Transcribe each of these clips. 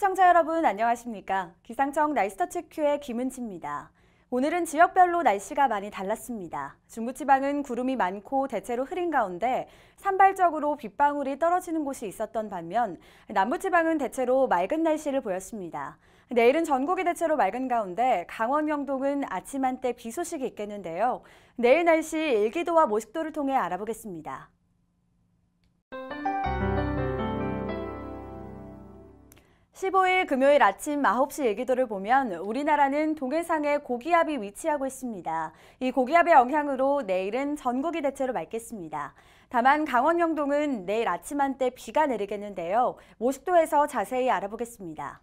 시청자 여러분 안녕하십니까? 기상청 날씨터치큐의 김은지입니다. 오늘은 지역별로 날씨가 많이 달랐습니다. 중부지방은 구름이 많고 대체로 흐린 가운데 산발적으로 빗방울이 떨어지는 곳이 있었던 반면 남부지방은 대체로 맑은 날씨를 보였습니다. 내일은 전국이 대체로 맑은 가운데 강원 영동은 아침 한때 비 소식이 있겠는데요. 내일 날씨 일기도와 모식도를 통해 알아보겠습니다. 15일 금요일 아침 9시 일기도를 보면 우리나라는 동해상에 고기압이 위치하고 있습니다. 이 고기압의 영향으로 내일은 전국이 대체로 맑겠습니다. 다만 강원 영동은 내일 아침 한때 비가 내리겠는데요. 50도에서 자세히 알아보겠습니다.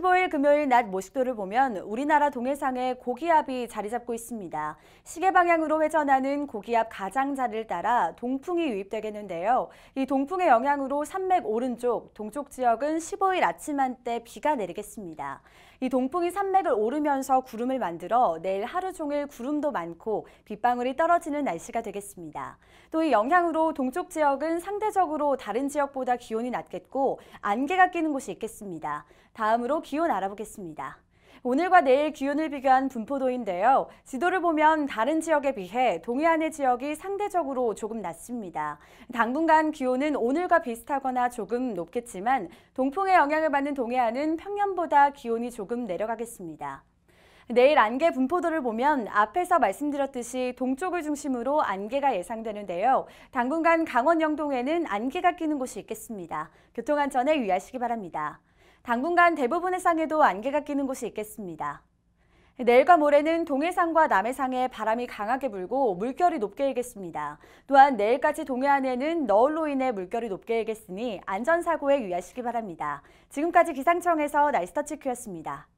15일 금요일 낮 모식도를 보면 우리나라 동해상에 고기압이 자리 잡고 있습니다. 시계 방향으로 회전하는 고기압 가장자리를 따라 동풍이 유입되겠는데요. 이 동풍의 영향으로 산맥 오른쪽, 동쪽 지역은 15일 아침 한때 비가 내리겠습니다. 이 동풍이 산맥을 오르면서 구름을 만들어 내일 하루 종일 구름도 많고 빗방울이 떨어지는 날씨가 되겠습니다. 또 이 영향으로 동쪽 지역은 상대적으로 다른 지역보다 기온이 낮겠고 안개가 끼는 곳이 있겠습니다. 다음으로 기온 알아보겠습니다. 오늘과 내일 기온을 비교한 분포도인데요. 지도를 보면 다른 지역에 비해 동해안의 지역이 상대적으로 조금 낮습니다. 당분간 기온은 오늘과 비슷하거나 조금 높겠지만 동풍의 영향을 받는 동해안은 평년보다 기온이 조금 내려가겠습니다. 내일 안개 분포도를 보면 앞에서 말씀드렸듯이 동쪽을 중심으로 안개가 예상되는데요. 당분간 강원 영동에는 안개가 끼는 곳이 있겠습니다. 교통안전에 유의하시기 바랍니다. 당분간 대부분의 상에도 안개가 끼는 곳이 있겠습니다. 내일과 모레는 동해상과 남해상에 바람이 강하게 불고 물결이 높게 일겠습니다. 또한 내일까지 동해안에는 너울로 인해 물결이 높게 일겠으니 안전사고에 유의하시기 바랍니다. 지금까지 기상청에서 날스터치큐였습니다.